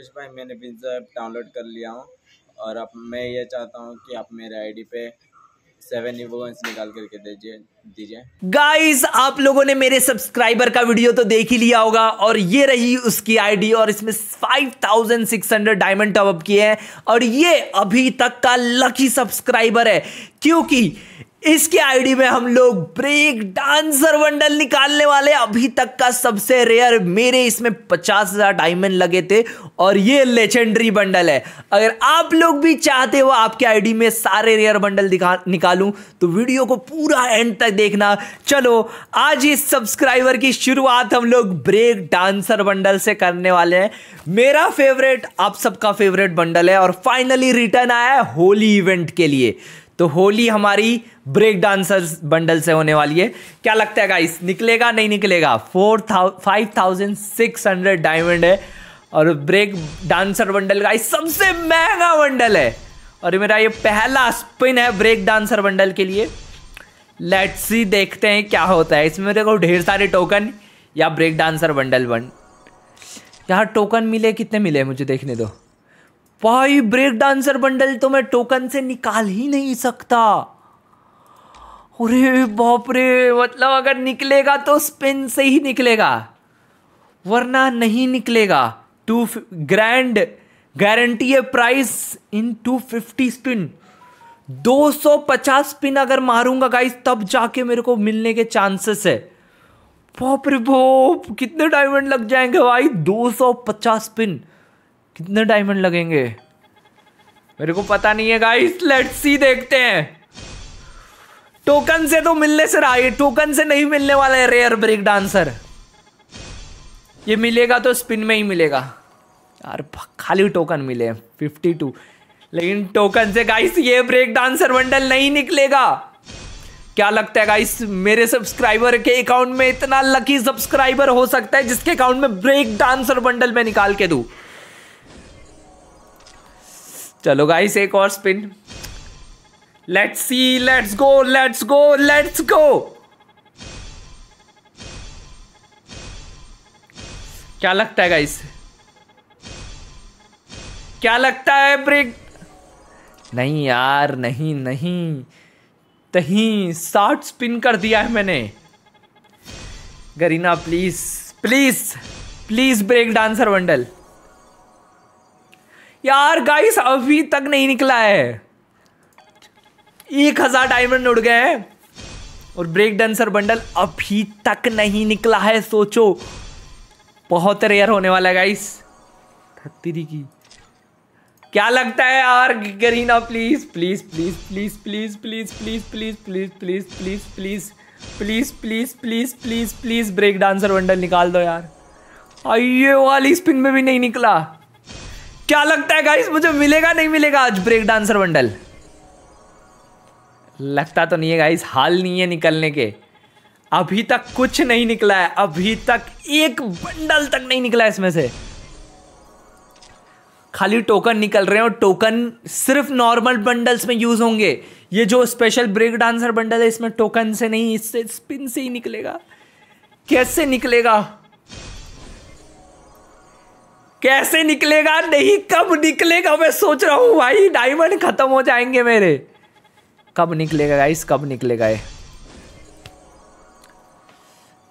कुछ भाई मैंने पिज़्ज़ा ऐप डाउनलोड कर लिया हूँ और अब मैं ये चाहता हूँ कि आप मेरे आईडी पे सेवन निकाल करके दीजिए दीजिए गाइस आप लोगों ने मेरे सब्सक्राइबर का वीडियो तो देख ही लिया होगा और ये रही उसकी आईडी और इसमें 5600 डायमंड टॉप किए हैं और ये अभी तक का लकी सब्सक्राइबर है क्योंकि इसकी आईडी में हम लोग ब्रेक डांसर बंडल निकालने वाले अभी तक का सबसे रेयर मेरे इसमें पचास हजार डायमंड लगे थे और ये लेजेंडरी बंडल है अगर आप लोग भी चाहते हो आपके आईडी में सारे रेयर बंडल दिखा निकालूं तो वीडियो को पूरा एंड तक देखना चलो आज इस सब्सक्राइबर की शुरुआत हम लोग ब्रेक डांसर बंडल से करने वाले हैं मेरा फेवरेट आप सबका फेवरेट बंडल है और फाइनली रिटर्न आया है होली इवेंट के लिए तो होली हमारी ब्रेक डांसर बंडल से होने वाली है क्या लगता है गाइस निकलेगा नहीं निकलेगा फोर फाइव डायमंड है और ब्रेक डांसर बंडल गाइस सबसे महंगा बंडल है और मेरा ये पहला स्पिन है ब्रेक डांसर बंडल के लिए लेट्स सी देखते हैं क्या होता है इसमें मेरे को ढेर सारे टोकन या ब्रेक डांसर बंडल बन यहाँ टोकन मिले कितने मिले मुझे देखने दो भाई ब्रेक डांसर बंडल तो मैं टोकन से निकाल ही नहीं सकता अरे बाप रे मतलब अगर निकलेगा तो स्पिन से ही निकलेगा वरना नहीं निकलेगा टू ग्रैंड गारंटी है prize in two fifty spin 250 spin अगर मारूंगा गाइस तब जाके मेरे को मिलने के चांसेस है बाप रे बाप कितने डायमंड लग जाएंगे भाई 250 स्पिन कितने डायमंड लगेंगे मेरे को पता नहीं है गाइस लेट्स सी देखते हैं टोकन से तो मिलने से रहा टोकन से नहीं मिलने वाला है रेयर ब्रेक डांसर ये मिलेगा तो स्पिन में ही मिलेगा यार खाली टोकन मिले फिफ्टी टू लेकिन टोकन से गाइस ये ब्रेक डांसर बंडल नहीं निकलेगा क्या लगता है गाइस मेरे सब्सक्राइबर के अकाउंट में इतना लकी सब्सक्राइबर हो सकता है जिसके अकाउंट में ब्रेक डांसर बंडल में निकाल के दू चलो गाइस एक और spin let's see let's go let's go let's go क्या लगता है गाइस क्या लगता है ब्रिक नहीं यार नहीं नहीं तहीं साठ स्पिन कर दिया है मैंने Garena please please please break dancer bundle यार गाइस अभी तक नहीं निकला है एक हजार डायमंड उड़ गए हैं और ब्रेक डांसर बंडल अभी तक नहीं निकला है सोचो बहुत रेयर होने वाला है गाइस थर्टी की क्या लगता है यार Garena please please please please please please please please please please please please please please please please please break dancer bundle निकाल दो यार आइए वाली स्पिन में भी नहीं निकला क्या लगता है गाइस मुझे मिलेगा नहीं मिलेगा आज ब्रेक डांसर बंडल लगता तो नहीं है गाइस हाल नहीं है निकलने के अभी तक कुछ नहीं निकला है अभी तक एक बंडल तक नहीं निकला है इसमें से खाली टोकन निकल रहे हैं और टोकन सिर्फ नॉर्मल बंडल्स में यूज होंगे ये जो स्पेशल ब्रेक डांसर बंडल है इसमें टोकन से नहीं इससे स्पिन से ही निकलेगा कैसे निकलेगा कैसे निकलेगा नहीं कब निकलेगा मैं सोच रहा हूं भाई डायमंड खत्म हो जाएंगे मेरे कब निकलेगा गाइस कब निकलेगा ये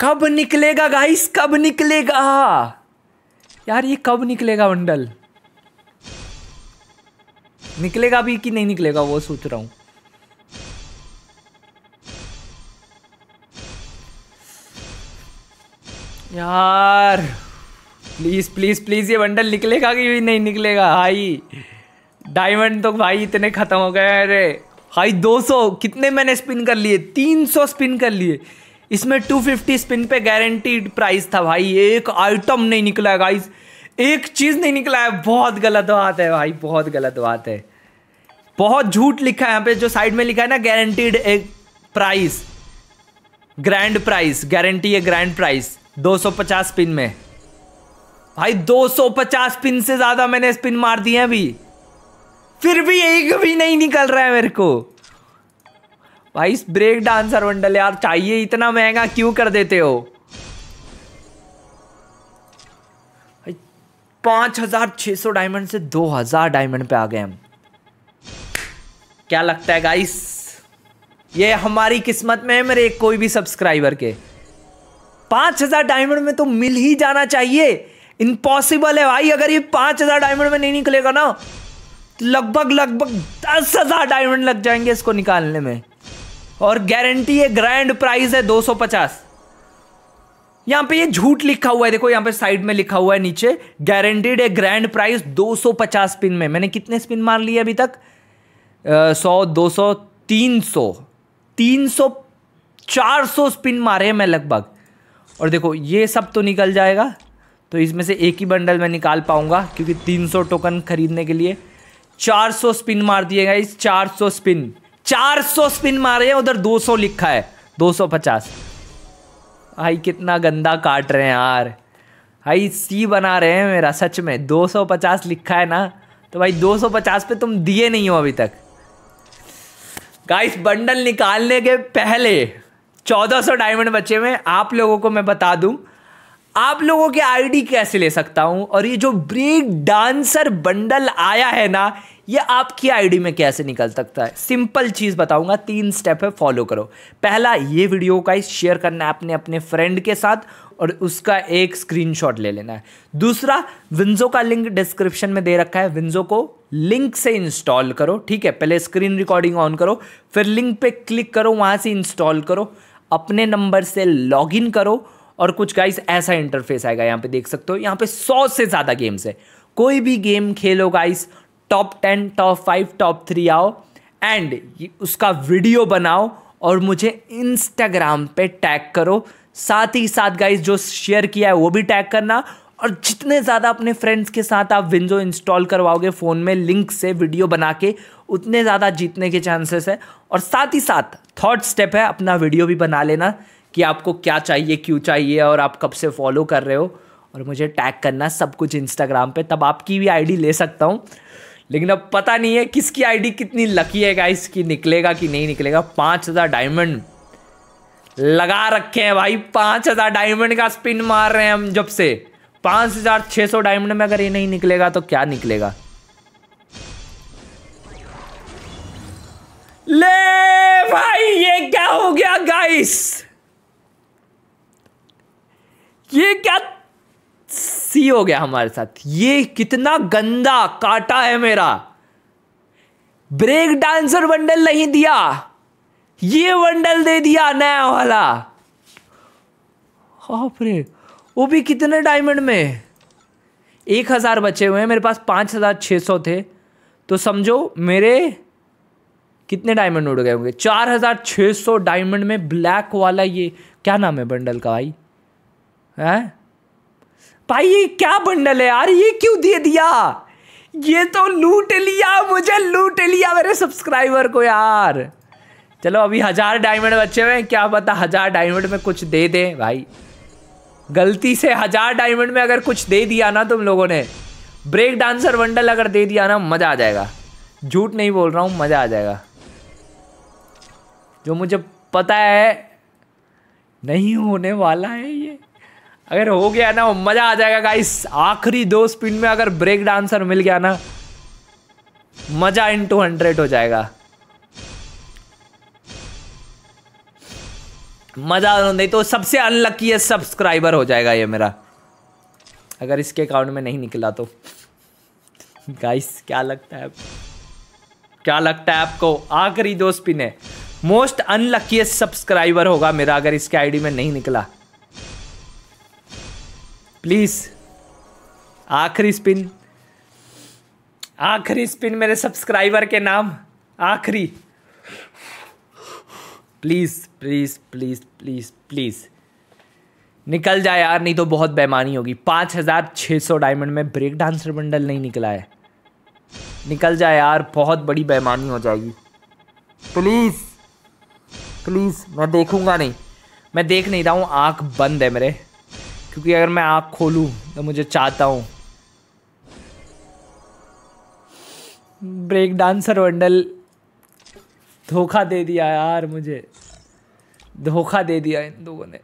कब निकलेगा गाइस कब निकलेगा यार ये कब निकलेगा बंडल निकलेगा भी कि नहीं निकलेगा वो सोच रहा हूं यार प्लीज प्लीज प्लीज ये बंडल निकलेगा कि नहीं निकलेगा भाई डायमंड तो भाई इतने खत्म हो गए अरे भाई 200 कितने मैंने स्पिन कर लिए 300 स्पिन कर लिए इसमें 250 स्पिन पे गारंटीड प्राइस था भाई एक आइटम नहीं निकला है गाइस एक चीज़ नहीं निकला है बहुत गलत बात है भाई बहुत गलत बात है बहुत झूठ लिखा है यहाँ पे जो साइड में लिखा है ना गारंटीड एक प्राइस ग्रैंड प्राइस गारंटी है ग्रैंड प्राइस 250 पिन में भाई 250 पिन से ज़्यादा मैंने स्पिन मार दिए अभी फिर भी एक भी नहीं निकल रहा है मेरे को भाई ब्रेक डांसर बंडल यार चाहिए इतना महंगा क्यों कर देते हो पांच हजार छह सौ डायमंड से दो हजार डायमंड पे आ गए हम क्या लगता है गाइस ये हमारी किस्मत में है मेरे कोई भी सब्सक्राइबर के पांच हजार डायमंड में तो मिल ही जाना चाहिए इम्पॉसिबल है भाई अगर ये पांच हजार डायमंड में नहीं निकलेगा ना लगभग लगभग दस हज़ार डायमंड लग जाएंगे इसको निकालने में और गारंटी है ग्रैंड प्राइस है 250 यहाँ पे यह झूठ लिखा हुआ है देखो यहाँ पे साइड में लिखा हुआ है नीचे गारंटीड है ग्रैंड प्राइस 250 स्पिन में मैंने कितने स्पिन मार लिए अभी तक सौ दो सौ तीन सौ तीन सौ चार सौ स्पिन मारे हैं मैं लगभग और देखो ये सब तो निकल जाएगा तो इसमें से एक ही बंडल मैं निकाल पाऊंगा क्योंकि सौ टोकन खरीदने के लिए 400 स्पिन मार दिए गए चार 400 स्पिन 400 स्पिन मारे हैं उधर 200 लिखा है 250 भाई कितना गंदा काट रहे हैं यार भाई सी बना रहे हैं मेरा सच में 250 लिखा है ना तो भाई 250 पे तुम दिए नहीं हो अभी तक गाइस बंडल निकालने के पहले 1400 डायमंड बचे हुए आप लोगों को मैं बता दूं आप लोगों के आईडी कैसे ले सकता हूं और ये जो ब्रेक डांसर बंडल आया है ना ये आपकी आईडी में कैसे निकल सकता है सिंपल चीज़ बताऊंगा तीन स्टेप है फॉलो करो पहला ये वीडियो का शेयर करना है अपने अपने फ्रेंड के साथ और उसका एक स्क्रीनशॉट ले लेना है दूसरा विंजो का लिंक डिस्क्रिप्शन में दे रखा है विंजो को लिंक से इंस्टॉल करो ठीक है पहले स्क्रीन रिकॉर्डिंग ऑन करो फिर लिंक पे क्लिक करो वहां से इंस्टॉल करो अपने नंबर से लॉग करो और कुछ गाइस ऐसा इंटरफेस आएगा यहाँ पे देख सकते हो यहाँ पे सौ से ज़्यादा गेम्स है कोई भी गेम खेलो guys top ten top five top three आओ एंड उसका वीडियो बनाओ और मुझे इंस्टाग्राम पे टैग करो साथ ही साथ गाइस जो शेयर किया है वो भी टैग करना और जितने ज़्यादा अपने फ्रेंड्स के साथ आप विंजो इंस्टॉल करवाओगे फ़ोन में लिंक से वीडियो बना के उतने ज़्यादा जीतने के चांसेस है और साथ ही साथ थर्ड स्टेप है अपना वीडियो भी बना लेना कि आपको क्या चाहिए क्यों चाहिए और आप कब से फॉलो कर रहे हो और मुझे टैग करना सब कुछ इंस्टाग्राम पे तब आपकी भी आईडी ले सकता हूँ लेकिन अब पता नहीं है किसकी आईडी कितनी लकी है गाइस कि निकलेगा कि नहीं निकलेगा पाँच हज़ार डायमंड लगा रखे हैं भाई पाँच हज़ार डायमंड का स्पिन मार रहे हैं हम जब से पाँच हज़ार छः सौ डायमंड में अगर ये नहीं निकलेगा तो क्या निकलेगा ले भाई ये क्या हो गया गाइस ये क्या सी हो गया हमारे साथ ये कितना गंदा काटा है मेरा ब्रेक डांसर बंडल नहीं दिया ये बंडल दे दिया नया वाला रे वो भी कितने डायमंड में एक हज़ार बचे हुए हैं मेरे पास पांच हज़ार छह सौ थे तो समझो मेरे कितने डायमंड उड़ गए होंगे चार हज़ार छः सौ डायमंड में ब्लैक वाला ये क्या नाम है बंडल का भाई है भाई ये क्या बंडल है यार ये क्यों दे दिया ये तो लूट लिया मुझे लूट लिया मेरे सब्सक्राइबर को यार चलो अभी हजार डायमंड बचे हुए क्या पता हजार डायमंड में कुछ दे दे भाई गलती से हजार डायमंड में अगर कुछ दे दिया ना तुम लोगों ने ब्रेक डांसर बंडल अगर दे दिया ना मज़ा आ जाएगा झूठ नहीं बोल रहा हूँ मज़ा आ जाएगा जो मुझे पता है नहीं होने वाला है ये अगर हो गया ना मजा आ जाएगा गाइस आखिरी दो स्पिन में अगर ब्रेक डांसर मिल गया ना मजा इन टू हंड्रेड हो जाएगा मजा नहीं तो सबसे अनलकी है सब्सक्राइबर हो जाएगा ये मेरा अगर इसके अकाउंट में नहीं निकला तो गाइस क्या लगता है क्या लगता है आपको आखिरी दो स्पिन है मोस्ट अनलक्की सब्सक्राइबर होगा मेरा अगर इसके आईडी में नहीं निकला प्लीज़ आखिरी स्पिन आखिरी स्पिन मेरे सब्सक्राइबर के नाम आखिरी please please please please please निकल जाए यार नहीं तो बहुत बेमानी होगी पांच हज़ार छः सौ डायमंड में ब्रेक डांसर बंडल नहीं निकला है निकल जाए यार बहुत बड़ी बेमानी हो जाएगी प्लीज़ प्लीज़ मैं देखूंगा नहीं मैं देख नहीं रहा हूँ आँख बंद है मेरे क्योंकि अगर मैं आँख खोलूँ तो मुझे चाहता हूँ ब्रेक डांसर वंडल धोखा दे दिया यार मुझे धोखा दे दिया इन लोगों ने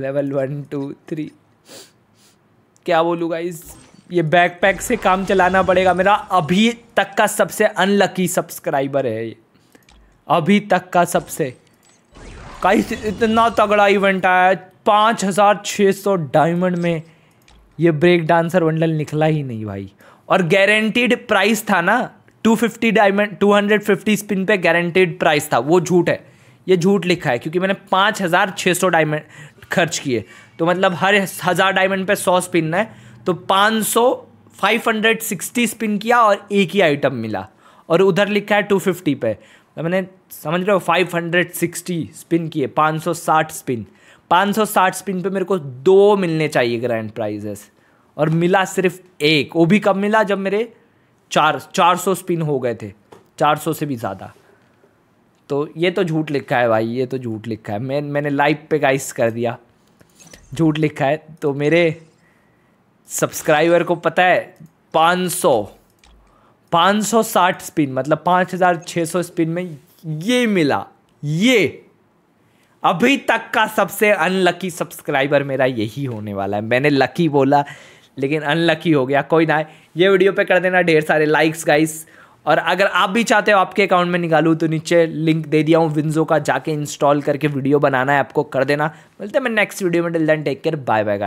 लेवल वन टू थ्री क्या बोलूँगा इस ये बैकपैक से काम चलाना पड़ेगा मेरा अभी तक का सबसे अनलकी सब्सक्राइबर है ये अभी तक का सबसे कई इतना तगड़ा इवेंट आया पाँच हज़ार छः सौ डायमंड में ये ब्रेक डांसर बंडल निकला ही नहीं भाई और गारंटीड प्राइस था ना two fifty diamond two hundred fifty spin पे गारंटीड प्राइस था वो झूठ है ये झूठ लिखा है क्योंकि मैंने पाँच हज़ार छः सौ डायमंड खर्च किए तो मतलब हर हज़ार डायमंड पे सौ स्पिन है तो पाँच सौ फाइव हंड्रेड सिक्सटी स्पिन किया और एक ही आइटम मिला और उधर लिखा है टू फिफ्टी पे तो मैंने समझ रहे हो फाइव हंड्रेड सिक्सटी स्पिन किए पाँच सौ साठ स्पिन 560 स्पिन पे मेरे को दो मिलने चाहिए ग्रैंड प्राइजेस और मिला सिर्फ एक वो भी कब मिला जब मेरे चार चार सौ स्पिन हो गए थे चार सौ से भी ज़्यादा तो ये तो झूठ लिखा है भाई ये तो झूठ लिखा है मैं मैंने लाइव पे गाइस कर दिया झूठ लिखा है तो मेरे सब्सक्राइबर को पता है पाँच सौ पाँच सौ साठ स्पिन मतलब पाँच हज़ार छः सौ स्पिन में ये मिला ये अभी तक का सबसे अनलकी सब्सक्राइबर मेरा यही होने वाला है मैंने लकी बोला लेकिन अनलकी हो गया कोई ना ये वीडियो पे कर देना ढेर सारे लाइक्स गाइस और अगर आप भी चाहते हो आपके अकाउंट में निकालूँ तो नीचे लिंक दे दिया हूँ विंजो का जाके इंस्टॉल करके वीडियो बनाना है आपको कर देना मिलते हैं मैं नेक्स्ट वीडियो में till then take care bye bye guys